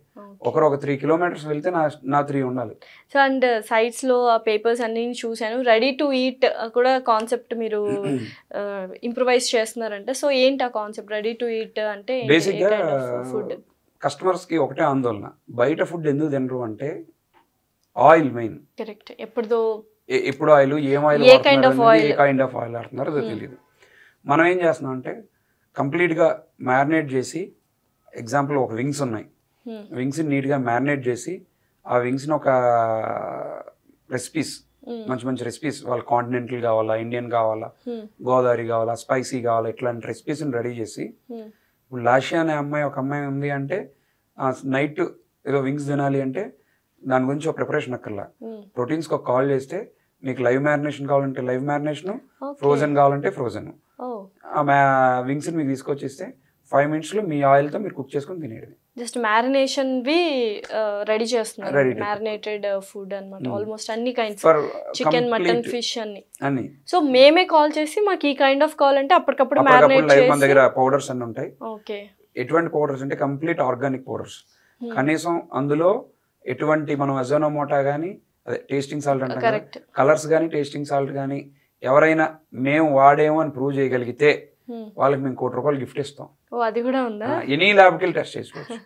Speaker 2: ఒకరు ఒక త్రీ కిలోమీటర్స్ వెళ్తే నా నా త్రీ ఉండాలి
Speaker 1: సో అండ్ సైట్స్ లో ఆ పేపర్స్ అన్ని చూశాను రెడీ టు ఈట్ కూడా కాన్సెప్ట్ మీరు ఇంప్రూవైజ్ చేస్తున్నారంటే సో ఏంటి ఆ కాన్సెప్ట్ రెడీ టు ఈట్ అంటే ఫుడ్
Speaker 2: కస్టమర్స్కి ఒకటే ఆందోళన బయట ఫుడ్ ఎందుకు తినరు అంటే ఆయిల్ మెయిన్
Speaker 1: కరెక్ట్ ఎప్పుడుదో
Speaker 2: ఎప్పుడు ఆయిల్ ఏం oil a kind of oil ఆడుతున్నారో అది తెలియదు మనం ఏం చేస్తున్నాం అంటే కంప్లీట్గా మ్యారినేట్ చేసి ఎగ్జాంపుల్ ఒక వింగ్స్ ఉన్నాయి వింగ్స్ని నీట్గా మ్యారినేట్ చేసి ఆ వింగ్స్ని ఒక రెసిపీస్ మంచి మంచి రెసిపీస్ వాళ్ళు కాంటినెంటల్ కావాలా ఇండియన్ కావాలా గోదావరి కావాలా స్పైసీ కావాలా ఇట్లాంటి రెసిపీస్ని రెడీ చేసి ఇప్పుడు లాషి అనే అమ్మాయి ఒక అమ్మాయి ఉంది అంటే నైట్ ఏదో వింగ్స్ తినాలి అంటే దాని గురించి ఒక ప్రిపరేషన్ అక్కర్లా ప్రోటీన్స్కి ఒక కాల్ చేస్తే మీకు లైవ్ మ్యారినేషన్ కావాలంటే లైవ్ మ్యారినేషన్ ఫ్రోజన్ కావాలంటే ఫ్రోజన్ ఆ వింగ్స్ని మీకు తీసుకొచ్చిస్తే ఫైవ్ మినిట్స్లో మీ ఆయిల్తో మీరు కుక్ చేసుకొని తినేది
Speaker 1: జస్ట్ మ్యారినేషన్ వి రెడీ చేస్తున్నారు మ్యారినేటెడ్ ఫుడ్ అనమాట ఆల్మోస్ట్ hmm. అన్ని కైండ్స్ చికెన్ మటన్ ఫిష్ అన్ని సో మేమే కాల్ చేసి మాకు ఈ కైండ్ ఆఫ్ కాల్ అంటే అప్పటికప్పుడు మ్యారినేట్ చేసి మన దగ్గర
Speaker 2: పౌడర్స్ అన్ని ఉంటాయి ఓకే ఎటువంటి పౌడర్స్ అంటే కంప్లీట్ ఆర్గానిక్ పౌడర్స్ కనీసం అందులో ఎటువంటి మనం అజోనోమోటా కానీ అదే టేస్టింగ్ సాల్ట్ అంటే కలర్స్ కానీ టేస్టింగ్ సాల్ట్ కానీ ఎవరైనా మేము వాడేమో అని ప్రూవ్ చేయగలిగితే Hmm. వాళ్ళకి మేము కోటి రూపాయలు గిఫ్ట్ ఇస్తాం
Speaker 1: అది కూడా ఉందా
Speaker 2: ఎనీ ల్యాబ్కి వెళ్ళి టెస్ట్ చేసుకోవచ్చు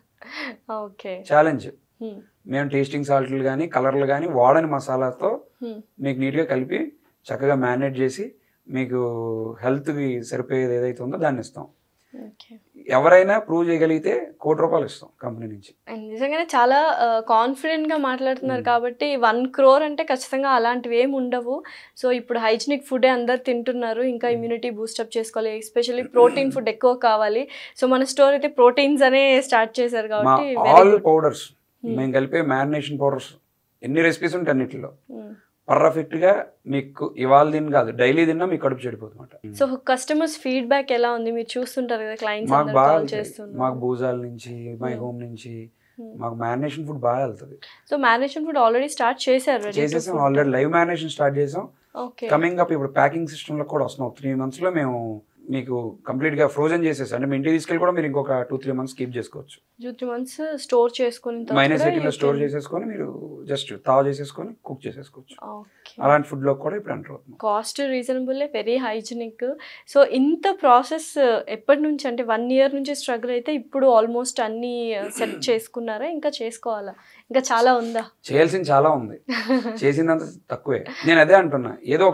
Speaker 2: ఛాలెంజ్ *laughs* hmm. మేము టేస్టింగ్ సాల్ట్లు కానీ కలర్లు కానీ వాడని మసాలాతో hmm. మీకు నీట్గా కలిపి చక్కగా మేనేజ్ చేసి మీకు హెల్త్కి సరిపోయేది ఏదైతే ఉందో దాన్ని ఇస్తాం ఎవరైనా ప్రూవ్ చేయగలిగితే కోటి రూపాయలు ఇస్తాం కంపెనీ
Speaker 1: నుంచి నిజంగానే చాలా కాన్ఫిడెంట్ గా మాట్లాడుతున్నారు కాబట్టి వన్ క్రోర్ అంటే ఖచ్చితంగా అలాంటివి ఏమి ఉండవు సో ఇప్పుడు హైజీనిక్ ఫుడ్ అందరు తింటున్నారు ఇంకా ఇమ్యూనిటీ బూస్టప్ చేసుకోవాలి ఎస్పెషల్లీ ప్రోటీన్ ఫుడ్ ఎక్కువ కావాలి సో మన స్టోర్ అయితే ప్రోటీన్స్ అనే స్టార్ట్ చేశారు కాబట్టి ఆల్
Speaker 2: పౌడర్స్ మేము కలిపే మ్యారినేషన్ పౌడర్స్ ఎన్ని రెసిపీస్ ఉంటాయి అన్నిటిలో పర్ఫెక్ట్ గా మీకు ఇవాళ దీని కాదు డైలీ తిన్నా మీకు కడుపు చెడిపోతుందన్నమాట సో
Speaker 1: కస్టమర్స్ ఫీడ్బ్యాక్ ఎలా ఉంది మీరు చూస్తుంటారు కదా క్లైంట్ మాకు బాగా
Speaker 2: మాకు భూజాల నుంచి మై hmm. హోమ్ నుంచి hmm. మాకు మ్యారినేషన్ ఫుడ్ బాగా వెళ్తుంది
Speaker 1: so marination food already start చేశారు చేసేసాం ఆల్రెడీ
Speaker 2: లైవ్ మ్యారినేషన్ స్టార్ట్ చేసాం కమింగ్ అప్ ఇప్పుడు ప్యాకింగ్ సిస్టమ్ లో కూడా వస్తున్నాం త్రీ మంత్స్ లో మేము మీకు కంప్లీట్గా ఫ్రోజన్ చేసేసి అంటే మీ ఇంటికి తీసుకెళ్ళి కూడా మీరు ఇంకొక టూ త్రీ మంత్స్ కీప్ చేసుకోవచ్చు
Speaker 1: టూ త్రీ మంత్స్ స్టోర్ చేసుకుని మైనస్ లో స్టోర్ చేసేసుకొని మీరు
Speaker 2: జస్ట్ తావ చేసేసుకొని కుక్ చేసేసుకోవచ్చు అలాంటి ఫుడ్ లో కూడా ఇప్పుడు అంటారు
Speaker 1: cost reasonable very hygienic so ఇంత ప్రాసెస్ ఎప్పటి నుంచి అంటే వన్ ఇయర్ నుంచి స్ట్రగుల్ అయితే ఇప్పుడు ఆల్మోస్ట్ అన్ని సెట్ uh, చేసుకున్నారా ఇంకా చేసుకోవాలా ఇంకా చాలా ఉందా
Speaker 2: చేయాల్సింది చాలా ఉంది *laughs* చేసిందంత తక్కువే నేను అదే అంటున్నా ఏదో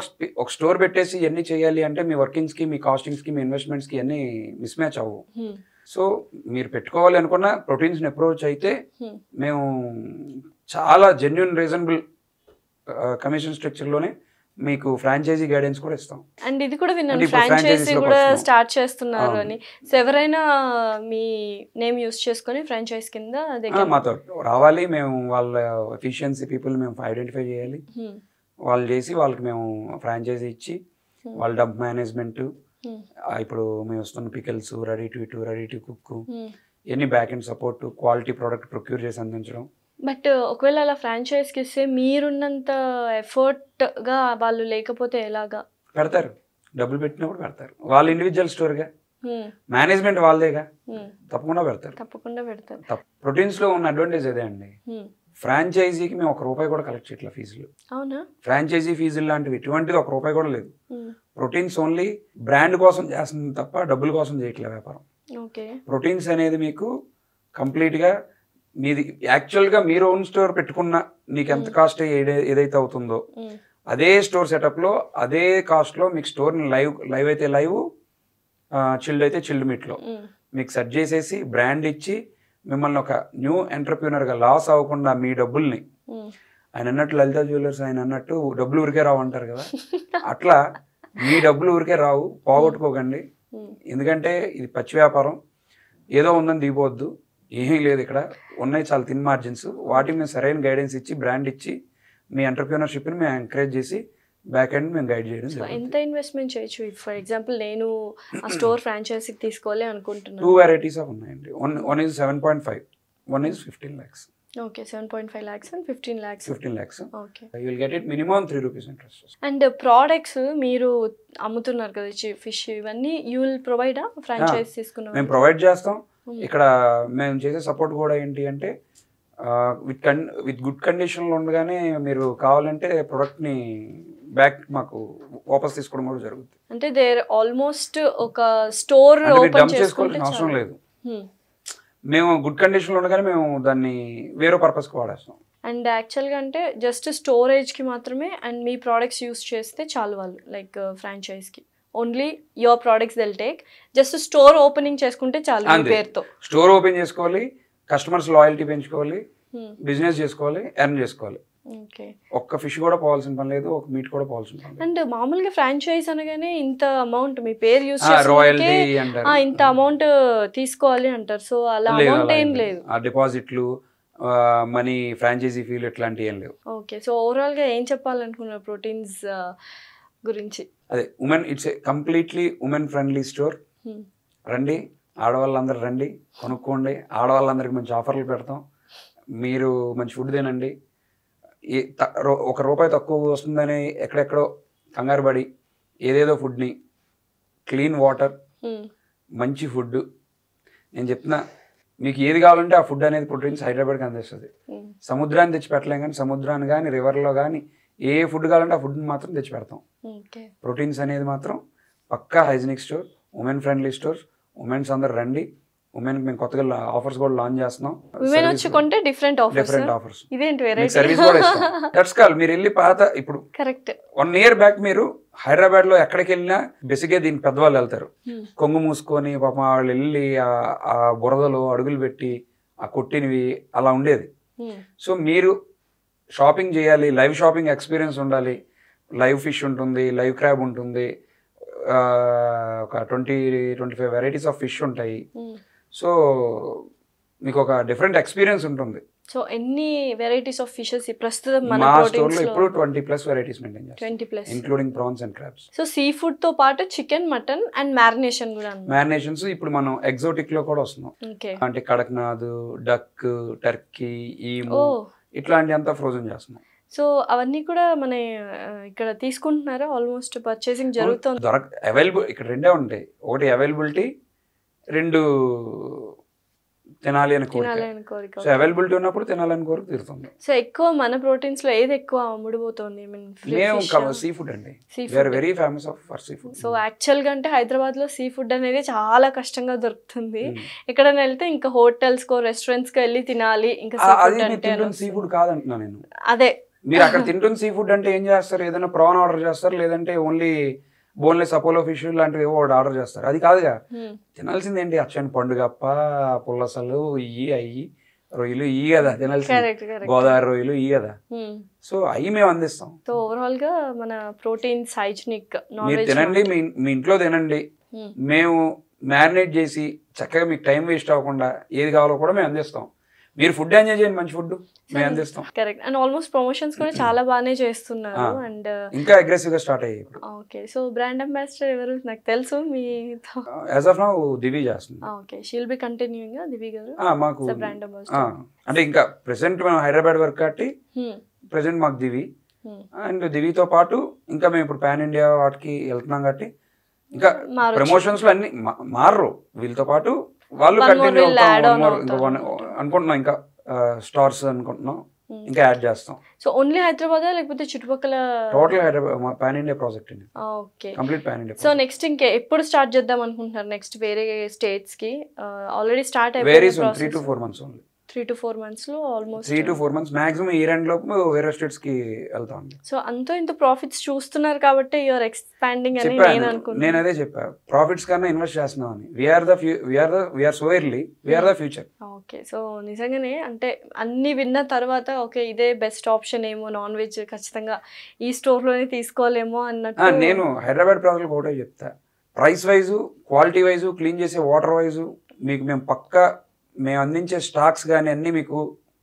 Speaker 2: ఒక స్టోర్ పెట్టేసి ఎన్ని చేయాలి అంటే మీ వర్కింగ్స్ కి మీ కాస్టింగ్స్ కి మీ ఇన్వెస్ట్మెంట్స్ కి అన్ని మిస్ మ్యాచ్ అవ్వు సో మీరు పెట్టుకోవాలి అనుకున్న ప్రోటీన్స్ అప్రోచ్ అయితే మేము చాలా జెన్యున్ రీజనబుల్ కమిషన్ స్ట్రక్చర్లోనే మీకు ఫ్రాంచైజీ గైడెన్స్ కూడా ఇస్తాం
Speaker 1: అండ్ ఇది కూడా విన్నాను ఫ్రాంచైజీ కూడా స్టార్ట్ చేస్తున్నారు అని సో ఎవరైనా మీ నేమ్ యూస్ చేసుకొని ఫ్రాంచైజ్ కింద మాతో
Speaker 2: రావాలి మేము వాళ్ళ ఎఫిషియన్సీ పీపుల్ మేము ఐడెంటిఫై చేయాలి hmm. వాళ్ళు చేసి వాళ్ళకి మేము ఫ్రాంచైజీ ఇచ్చి hmm. వాళ్ళ డబ్బు మేనేజ్మెంట్ hmm. ఇప్పుడు మేము వస్తున్న pickles ready to eat ready to cook ఎన్ని back and support quality product procure చేసి అందించడం
Speaker 1: బట్ ఒకవేళ అలా ఫ్రాంచైజ్కి ఇస్తే మీరున్నంత ఎఫర్ట్గా వాళ్ళు లేకపోతే ఎలాగా
Speaker 2: పెడతారు డబ్బులు పెట్టినప్పుడు పెడతారు వాళ్ళు ఇండివిజువల్ స్టోర్గా మేనేజ్మెంట్ వాళ్ళదేగా తప్పకుండా పెడతారు
Speaker 1: తప్పకుండా పెడతారు
Speaker 2: ప్రోటీన్స్ లో ఉన్న అడ్వాంటేజ్ అదే అండి ఫ్రాంచైజీకి మేము ఒక రూపాయి కూడా కలెక్ట్ చేయట్లేదు ఫీజులు అవునా ఫ్రాంచైజీ ఫీజులు లాంటివి ఎటువంటిది ఒక రూపాయి కూడా లేదు ప్రోటీన్స్ ఓన్లీ బ్రాండ్ కోసం చేస్తుంది తప్ప డబ్బుల కోసం చేయట్లేదు వ్యాపారం ప్రోటీన్స్ అనేది మీకు కంప్లీట్గా మీది యాక్చువల్గా మీరు ఓన్ స్టోర్ పెట్టుకున్న నీకు ఎంత కాస్ట్ ఏదైతే అవుతుందో అదే స్టోర్ సెటప్లో అదే కాస్ట్లో మీకు స్టోర్ని లైవ్ లైవ్ అయితే లైవ్ చిల్డ్ అయితే చిల్డ్ మీట్లో మీకు సెట్ చేసేసి బ్రాండ్ ఇచ్చి మిమ్మల్ని ఒక న్యూ ఎంటర్ప్రీనర్గా లాస్ అవ్వకుండా మీ డబ్బుల్ని ఆయన అన్నట్టు లలిత జ్యువెలర్స్ ఆయన అన్నట్టు డబ్బులు ఊరికే రావు అంటారు కదా *laughs* అట్లా మీ డబ్బులు ఊరికే రావు పోగొట్టుకోకండి ఎందుకంటే ఇది పచ్చి వ్యాపారం ఏదో ఉందని దిగిపోవద్దు ఏం లేదు ఇక్కడ ఉన్నాయి చాలా థిన్ మార్జిన్స్ వాటికి మేము సరైన గైడెన్స్ ఇచ్చి బ్రాండ్ ఇచ్చి మీ ఎంటర్ప్రీనర్షిప్ని మేము ఎంకరేజ్ చేసి బ్యాక్ ఎండ్ మేము గైడ్ చేయడం
Speaker 1: ఎంత ఇన్వెస్ట్మెంట్ చేయొచ్చు ఫర్ ఎగ్జాంపుల్ నేను ఆ స్టోర్ *clears throat* ఫ్రాంచైజీకి తీసుకోవాలి అనుకుంటున్నాను టూ
Speaker 2: వెరైటీస్ ఆఫ్ ఉన్నాయండి one one is seven point five one is fifteen lakhs
Speaker 1: okay seven point five lakhs and fifteen lakhs fifteen lakhs okay
Speaker 2: you will get it minimum three rupees interest
Speaker 1: and products మీరు అమ్ముతున్నారు కదా fish ఇవన్నీ you will ప్రొవైడా franchise తీసుకున్నాం మేము
Speaker 2: provide చేస్తాం Hmm. ఇక్కడ మేము చేసే సపోర్ట్ కూడా ఏంటి అంటే విత్ కన్ విత్ గుడ్ కండిషన్లో ఉండగానే మీరు కావాలంటే ప్రొడక్ట్ని బ్యాక్ మాకు వాపస్ తీసుకోవడం కూడా జరుగుతుంది
Speaker 1: అంటే దేర్ ఆల్మోస్ట్ ఒక స్టోర్ డంప్ చేసుకోవాల్సిన అవసరం లేదు hmm.
Speaker 2: మేము గుడ్ కండిషన్లో ఉండగానే మేము దాన్ని వేరే పర్పస్కి వాడేస్తాం
Speaker 1: అండ్ యాక్చువల్గా అంటే జస్ట్ స్టోరేజ్కి మాత్రమే అండ్ మీ ప్రోడక్ట్స్ యూస్ చేస్తే చాలు వాళ్ళు లైక్ ఫ్రాంచైజ్కి uh, only your products they'll take just store opening చేసుకుంటే చాలా పేరుతో
Speaker 2: స్టోర్ ఓపెన్ చేసుకోవాలి కస్టమర్స్ లాయల్టీ పెంచుకోవాలి hmm. బిజినెస్ చేసుకోవాలి ఎర్న్ చేసుకోవాలి ఒక్క ఫిష్ కూడా పోవాల్సిన పని లేదు ఒక మీట్ కూడా పోవాల్సిన పని
Speaker 1: అండ్ మామూలుగా ఫ్రాంచైజ్ అనగానే ఇంత అమౌంట్ మీ పేరు యూస్ ఇంత hmm. అమౌంట్ తీసుకోవాలి అంటారు సో అలా అమౌంట్ ఏం లేదు
Speaker 2: ఆ డిపాజిట్లు మనీ ఫ్రాంచైజీ ఫీల్ ఇట్లాంటివి ఏం లేవు
Speaker 1: ఓకే సో ఓవరాల్ గా ఏం చెప్పాలనుకున్నారు ప్రోటీన్స్ గురించి
Speaker 2: అదే women it's completely women friendly store రండి ఆడవాళ్ళందరూ రండి కొనుక్కోండి ఆడవాళ్ళందరికి మంచి ఆఫర్లు పెడతాం మీరు మంచి ఫుడ్ తినండి ఒక రూపాయి తక్కువ వస్తుందని ఎక్కడెక్కడో కంగారు పడి ఏదేదో ఫుడ్ని క్లీన్ వాటర్ మంచి ఫుడ్ నేను చెప్తున్నా మీకు ఏది కావాలంటే ఆ ఫుడ్ అనేది ప్రోటీన్స్ హైదరాబాద్కి అందిస్తుంది సముద్రాన్ని తెచ్చి పెట్టలేం కానీ సముద్రాన్ని కానీ రివర్లో కానీ ఏ ఫుడ్ కావాలంటే ఆ ఫుడ్ని మాత్రం తెచ్చి పెడతాం ప్రోటీన్స్ అనేది మాత్రం పక్కా hygienic store women friendly store womens అందరు రండి ఉమెన్ మేము కొత్తగా ఆఫర్స్ కూడా లాంచ్ చేస్తున్నాం
Speaker 1: డిఫరెంట్ ఆఫర్స్ సర్వీస్ కూడా ఇస్తాం
Speaker 2: కాల్ *laughs* మీరు వెళ్ళి పాత ఇప్పుడు వన్ ఇయర్ బ్యాక్ మీరు హైదరాబాద్ లో ఎక్కడికి వెళ్ళినా బెసిగే దీని పెద్దవాళ్ళు వెళ్తారు hmm. కొంగు మూసుకొని పాపం వాళ్ళు వెళ్ళి ఆ బురదలో అడుగులు పెట్టి ఆ కొట్టినవి అలా ఉండేది hmm. సో మీరు షాపింగ్ చేయాలి లైవ్ షాపింగ్ ఎక్స్పీరియన్స్ ఉండాలి లైవ్ ఫిష్ ఉంటుంది లైవ్ క్రాబ్ ఉంటుంది ఒక twenty twenty five varieties of fish ఉంటాయి hmm. సో మీకు ఒక డిఫరెంట్ ఎక్స్పీరియన్స్ ఉంటుంది
Speaker 1: సో ఎన్ని వెరైటీస్ ఆఫ్ ఫిషెస్ ప్రస్తుతం మన లో ఇప్పుడు
Speaker 2: twenty plus varieties maintain
Speaker 1: twenty plus including
Speaker 2: prawns and crabs
Speaker 1: so seafood తో పాటు చికెన్ మటన్ అండ్ మ్యారినేషన్ కూడా
Speaker 2: మ్యారినేషన్స్ ఇప్పుడు మనం ఎగ్జోటిక్ లో కూడా వస్తున్నాం అంటే కడక్నాథ్ డక్ టర్కీ ఈమో ఇట్లాంటి అంతా ఫ్రోజన్ చేస్తున్నాం
Speaker 1: సో అవన్నీ కూడా మన ఇక్కడ తీసుకుంటున్నారా ఆల్మోస్ట్ పర్చేసింగ్ జరుగుతుంది దొరక
Speaker 2: అవైలబుల్ ఇక్కడ రెండే ఉంటాయి ఒకటి అవైలబిలిటీ రెండు తినాలి అని కోరిక సో అవైలబిలిటీ ఉన్నప్పుడు తినాలని కోరిక తీరుతుంది
Speaker 1: సో ఎక్కువ మన ప్రోటీన్స్ లో ఏది ఎక్కువ అమ్ముడుపోతుంది మేము సీ ఫుడ్ అండి very
Speaker 2: famous of for seafood so
Speaker 1: actual గా అంటే హైదరాబాద్ లో సీ ఫుడ్ అనేది చాలా కష్టంగా దొరుకుతుంది ఇక్కడ hmm. వెళ్తే ఇంకా హోటల్స్ కో రెస్టారెంట్స్ కి వెళ్ళి తినాలి ఇంకా
Speaker 2: సీ ఫుడ్ కాదంటున్నా నేను
Speaker 1: అదే మీరు అక్కడ
Speaker 2: తింటున్న సీ ఫుడ్ అంటే ఏం చేస్తారు ఏదైనా ప్రాన్ ఆర్డర్ చేస్తారు లేదంటే ఓన్లీ బోన్లెస్ అపోలో ఫిష్ లాంటివి ఏవో ఒకటి ఆర్డర్ చేస్తారు అది కాదుగా తినాల్సింది ఏంటి అచ్చని పండుగప్ప పుల్లసలు ఇయ్యి అయ్యి రొయ్యలు ఈ కదా తినాల్సింది గోదావరి రొయ్యలు ఈ కదా సో అవి మేము అందిస్తాం
Speaker 1: ఓవరాల్ గా మన మీరు తినండి
Speaker 2: మీ ఇంట్లో తినండి మేము మ్యారినేట్ చేసి చక్కగా మీకు టైం వేస్ట్ అవ్వకుండా ఏది కావాలో కూడా మేము అందిస్తాం మీరు ఫుడ్ ఎంజాయ్ చేయండి మంచి ఫుడ్ మేము అందిస్తాం
Speaker 1: కరెక్ట్ అండ్ ఆల్మోస్ట్ ప్రమోషన్స్ కూడా hmm. చాలా బాగానే చేస్తున్నారు అండ్ uh, ఇంకా అగ్రెసివ్ గా స్టార్ట్ అయ్యాయి ఓకే సో బ్రాండ్ అంబాసిడర్ ఎవరు నాకు తెలుసు మీ యాజ్
Speaker 2: ఆఫ్ నౌ దివి చేస్తుంది
Speaker 1: okay she'll be continuing Divi garu ah, మాకు బ్రాండ్ అంబాసిడర్ ah,
Speaker 2: అంటే ఇంకా ప్రెసెంట్ మేము హైదరాబాద్ వర్క్ కాబట్టి ప్రెసెంట్ hmm. మాకు దివి అండ్ దివితో పాటు ఇంకా మేము ఇప్పుడు పాన్ ఇండియా వాటికి వెళ్తున్నాం కాబట్టి ఇంకా ప్రమోషన్స్ లో అన్ని మారరు వీళ్ళతో పాటు వాళ్ళు కంటిన్యూ అనుకుంటున్నాం ఇంకా స్టార్స్ అనుకుంటున్నాం hmm. ఇంకా యాడ్ చేస్తాం
Speaker 1: సో ఓన్లీ హైదరాబాద్ లేకపోతే చుట్టుపక్కల total
Speaker 2: Hyderabad pan India project okay complete pan India so
Speaker 1: next ఇంకా ఎప్పుడు స్టార్ట్ చేద్దాం అనుకుంటున్నారు నెక్స్ట్ వేరే స్టేట్స్ కి ఆల్రెడీ స్టార్ట్ అయిపోయింది three to four months only three to four మంత్స్లో almost three to four
Speaker 2: months maximum ఈ ఎండ్ లోపు వేరే స్టేట్స్కి వెళ్తా ఉంది
Speaker 1: సో అంతో ఇంత ప్రాఫిట్స్ చూస్తున్నారు కాబట్టి యూఆర్ ఎక్స్పాండింగ్ అని నేను అనుకున్నాను నేను అదే
Speaker 2: చెప్పాను ప్రాఫిట్స్ కన్నా ఇన్వెస్ట్ చేస్తున్నాం అని we're the we're the we're so early we're the future
Speaker 1: okay so నిజంగానే అంటే అన్ని విన్న తర్వాత ఓకే ఇదే బెస్ట్ ఆప్షన్ ఏమో నాన్ వెజ్ ఖచ్చితంగా ఈ స్టోర్లోనే తీసుకోవాలేమో అన్నట్టు నేను
Speaker 2: హైదరాబాద్ ప్రాంతాలకు ఒకటే చెప్తా price wise quality wise clean చేసే వాటర్ వైజు మీకు మేము పక్కా మేము అందించే స్టాక్స్ కానీ అన్నీ మీకు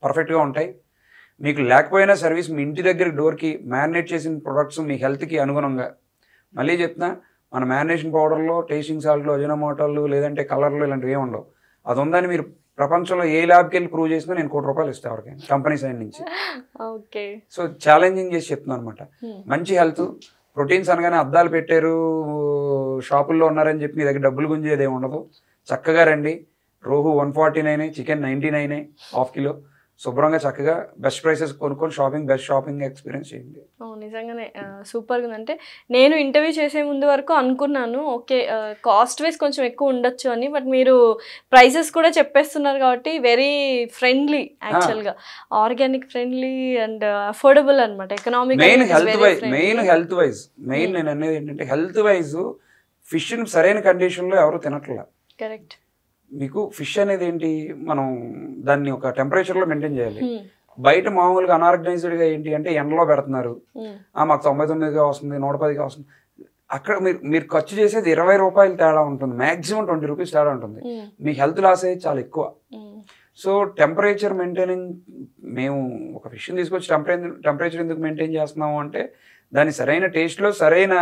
Speaker 2: పర్ఫెక్ట్గా ఉంటాయి మీకు లేకపోయినా సర్వీస్ మీ ఇంటి దగ్గర డోర్కి మ్యారినేట్ చేసిన ప్రొడక్ట్స్ మీ హెల్త్కి అనుగుణంగా మళ్ళీ చెప్తున్నా మన మ్యారినేషన్ పౌడర్లో టేస్టింగ్ సాల్ట్లో అజినమోటాలు లేదంటే కలర్లు ఇలాంటివి ఏమి ఉండవు అది ఉందని మీరు ప్రపంచంలో ఏ ల్యాబ్కి వెళ్ళి ప్రూవ్ చేసినా నేను కోటి రూపాయలు ఇస్తాను ఎవరికి కంపెనీ సైడ్ నుంచి ఓకే సో ఛాలెంజింగ్ చేసి చెప్తున్నాను అనమాట hmm. మంచి హెల్త్ ప్రోటీన్స్ అనగానే అద్దాలు పెట్టారు షాపుల్లో ఉన్నారని చెప్పి మీ దగ్గర డబ్బులు గుంజేది ఏమి ఉండదు చక్కగా రండి రోహు one forty nine chicken ninety nine half kilo శుభ్రంగా చక్కగా బెస్ట్ ప్రైసెస్ కొనుక్కొని షాపింగ్ బెస్ట్ షాపింగ్ ఎక్స్పీరియన్స్ చేయండి
Speaker 1: నిజంగానే సూపర్గా ఉందంటే నేను ఇంటర్వ్యూ చేసే ముందు వరకు అనుకున్నాను ఓకే కాస్ట్ వైజ్ కొంచెం ఎక్కువ ఉండొచ్చు అని బట్ మీరు ప్రైసెస్ కూడా చెప్పేస్తున్నారు కాబట్టి వెరీ ఫ్రెండ్లీ యాక్చువల్ గా ఆర్గానిక్ ఫ్రెండ్లీ అండ్ అఫోర్డబుల్ అనమాట economic main health wise main health
Speaker 2: wise main నేను అనేది ఏంటంటే హెల్త్ వైజ్ ఫిష్ సరైన కండిషన్ లో ఎవరు తినట్లేదు కరెక్ట్ మీకు ఫిష్ అనేది ఏంటి మనం దాన్ని ఒక టెంపరేచర్లో మెయింటైన్ చేయాలి బయట మామూలుగా అనార్గనైజ్డ్గా ఏంటి అంటే ఎండలో పెడుతున్నారు మాకు తొంభై తొమ్మిదిగా వస్తుంది నూట పదిగా వస్తుంది అక్కడ మీరు మీరు ఖర్చు చేసేది ఇరవై రూపాయలు తేడా ఉంటుంది మాక్సిమం ట్వంటీ రూపీస్ తేడా ఉంటుంది మీ హెల్త్ లాస్ అయ్యేది చాలా ఎక్కువ సో టెంపరేచర్ మెయింటైనింగ్ మేము ఒక ఫిష్ని తీసుకొచ్చి టెంపరేచర్ టెంపరేచర్ ఎందుకు మెయింటైన్ చేస్తున్నాము అంటే దాన్ని సరైన టేస్ట్లో సరైన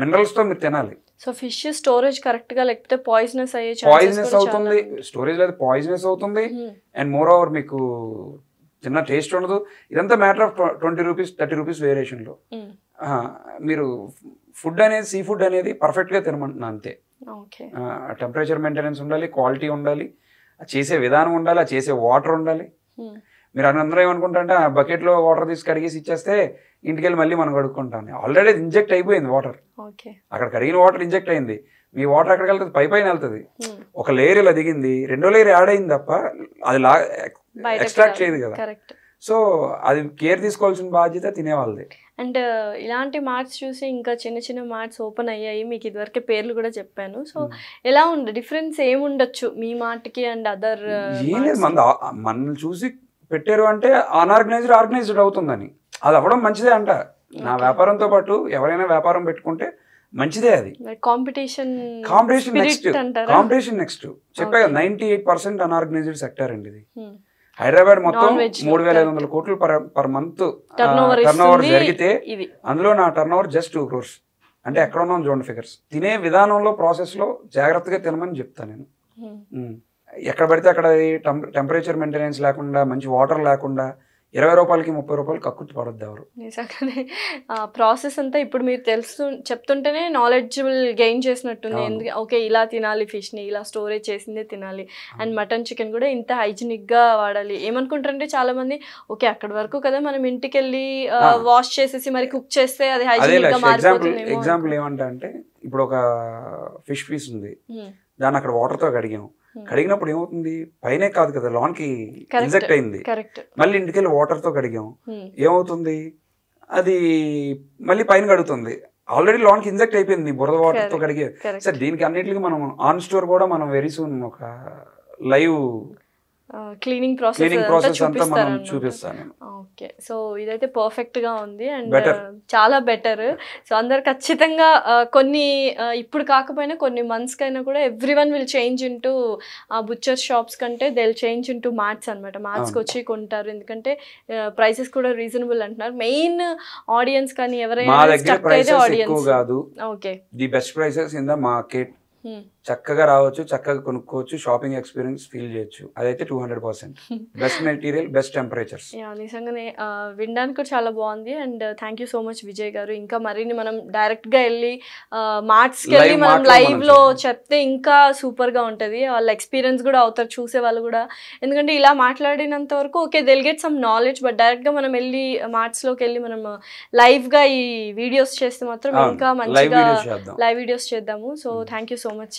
Speaker 2: మినరల్స్తో మీరు తినాలి
Speaker 1: సో ఫిష్ స్టోరేజ్ కరెక్ట్ గా లేకపోతే పాయిజనస్ అయ్యే పాయిజనస్ అవుతుంది
Speaker 2: స్టోరేజ్ లేదా పాయిజనస్ అవుతుంది అండ్ మోర్ ఓవర్ మీకు చిన్న టేస్ట్ ఉండదు ఇదంతా matter of twenty rupees thirty rupees లో మీరు ఫుడ్ అనేది సీ ఫుడ్ అనేది పర్ఫెక్ట్ గా తినమంటున్నా అంతే టెంపరేచర్ మెయింటెనెన్స్ ఉండాలి క్వాలిటీ ఉండాలి చేసే విధానం ఉండాలి చేసే వాటర్ ఉండాలి మీరు అందరూ ఏమనుకుంటా అంటే బకెట్లో వాటర్ తీసి ఇచ్చేస్తే ఇంటికెళ్ళి మళ్ళీ మనం కడుక్కుంటాం ఆల్రెడీ ఇంజెక్ట్ అయిపోయింది వాటర్ అక్కడ కడిగిన వాటర్ ఇంజెక్ట్ అయింది మీ వాటర్ అక్కడికి వెళ్తుంది పై పైన వెళ్తుంది hmm. ఒక లేయర్ ఇలా దిగింది రెండో లేయర్ యాడ్ అయింది తప్ప అది లా
Speaker 1: ఎక్స్ట్రాక్ట్ చేయదు కదా
Speaker 2: సో అది కేర్ తీసుకోవాల్సిన బాధ్యత తినేవాళ్ళది
Speaker 1: అండ్ uh, ఇలాంటి మార్క్స్ చూసి ఇంకా చిన్న చిన్న మార్క్స్ ఓపెన్ అయ్యాయి మీకు ఇదివరకే పేర్లు కూడా చెప్పాను సో hmm. ఎలా ఉంది డిఫరెన్స్ ఏముండొచ్చు మీ మాటకి అండ్ అదర్ ఏం లేదు
Speaker 2: మన మనల్ని చూసి పెట్టారు అంటే అన్ఆర్గనైజ్డ్ ఆర్గనైజ్డ్ అవుతుందని అది అవ్వడం మంచిదే అంట నా వ్యాపారంతో పాటు ఎవరైనా వ్యాపారం పెట్టుకుంటే మంచిదే అది
Speaker 1: కాంపిటీషన్ నెక్స్ట్ కాంపిటీషన్
Speaker 2: నెక్స్ట్ చెప్పా కదా ninety eight percent unorganised sector అండి ఇది హైదరాబాద్ మొత్తం మూడు వేల ఐదు వందల కోట్లు పర్ మంత్ టర్న్ ఓవర్ జరిగితే అందులో నా turnover just two crores అంటే ఎక్కడ ఉన్నాం చూడండి ఫిగర్స్ తినే విధానంలో ప్రాసెస్ లో జాగ్రత్తగా తినమని చెప్తాను
Speaker 3: నేను
Speaker 2: ఎక్కడ పడితే అక్కడ టెంపరేచర్ మెయింటెనెన్స్ లేకుండా మంచి వాటర్ లేకుండా ఇరవై రూపాయలకి ముప్పై రూపాయలు కక్కుర్తి పడద్దు ఎవరు
Speaker 1: నిజంగానే ప్రాసెస్ అంతా ఇప్పుడు మీరు తెలుసు చెప్తుంటేనే నాలెడ్జబుల్ గెయిన్ చేసినట్టుంది ఎందుకంటే ఓకే ఇలా తినాలి ఫిష్ని ఇలా స్టోరేజ్ చేసిందే తినాలి అండ్ మటన్ చికెన్ కూడా ఇంత హైజీనిక్గా వాడాలి ఏమనుకుంటారంటే చాలా మంది ఓకే అక్కడ వరకు కదా మనం ఇంటికి వెళ్ళి వాష్ చేసేసి మరి కుక్ చేస్తే అది హైజీనిక్గా మారిపోతుంది ఎగ్జాంపుల్
Speaker 2: ఏమంటే అంటే ఇప్పుడు ఒక ఫిష్ పీస్ ఉంది దాన్ని అక్కడ వాటర్తో కడిగాము Hmm. కడిగినప్పుడు ఏమవుతుంది పైనే కాదు కదా లోన్కి ఇన్జెక్ట్ అయింది మళ్ళీ ఇంటికి వెళ్ళి వాటర్తో కడిగాం hmm. ఏమవుతుంది అది మళ్ళీ పైన కడుగుతుంది ఆల్రెడీ లోన్కి ఇంజెక్ట్ అయిపోయింది బురద వాటర్తో కడిగే సార్ దీనికి అన్నింటికి మనం ఆన్ స్టోర్ కూడా మనం వెరీ సూన్ ఒక live
Speaker 1: cleaning process cleaning process అంతా మనం చూపిస్తాను ఓకే సో ఇదైతే పర్ఫెక్ట్ గా ఉంది అండ్ చాలా బెటర్ సో అందరు ఖచ్చితంగా కొన్ని ఇప్పుడు కాకపోయినా కొన్ని మంత్స్ కైనా కూడా everyone will change into butcher shops కంటే they change into marts అనమాట మార్ట్స్కి వచ్చి కొంటారు ఎందుకంటే ప్రైసెస్ కూడా రీజనబుల్ అంటున్నారు మెయిన్ ఆడియన్స్ కానీ ఎవరైనా audience okay
Speaker 2: the best prices in the market చక్కగా రావచ్చు చక్కగా కొనుక్కోవచ్చు షాపింగ్ ఎక్స్పీరియన్స్ ఫీల్ చేయొచ్చు అదైతే two hundred percent best material best temperatures
Speaker 1: నిజంగానే వినడానికి చాలా బాగుంది and thank you so much Vijay గారు ఇంకా మరిన్ని మనం డైరెక్ట్ గా వెళ్ళి మార్ట్స్ వెళ్ళి మనం లైవ్ లో చెప్తే ఇంకా సూపర్ గా ఉంటది వాళ్ళ ఎక్స్పీరియన్స్ కూడా అవుతారు చూసే వాళ్ళు కూడా ఎందుకంటే ఇలా మాట్లాడినంత వరకు okay they'll get some knowledge but direct గా మనం వెళ్ళి మార్ట్స్ uh, లోకి వెళ్ళి మనం లైవ్ uh, గా ఈ వీడియోస్ చేస్తే మాత్రం ఇంకా మంచిగా లైవ్ వీడియోస్ చేద్దాము so thank you so much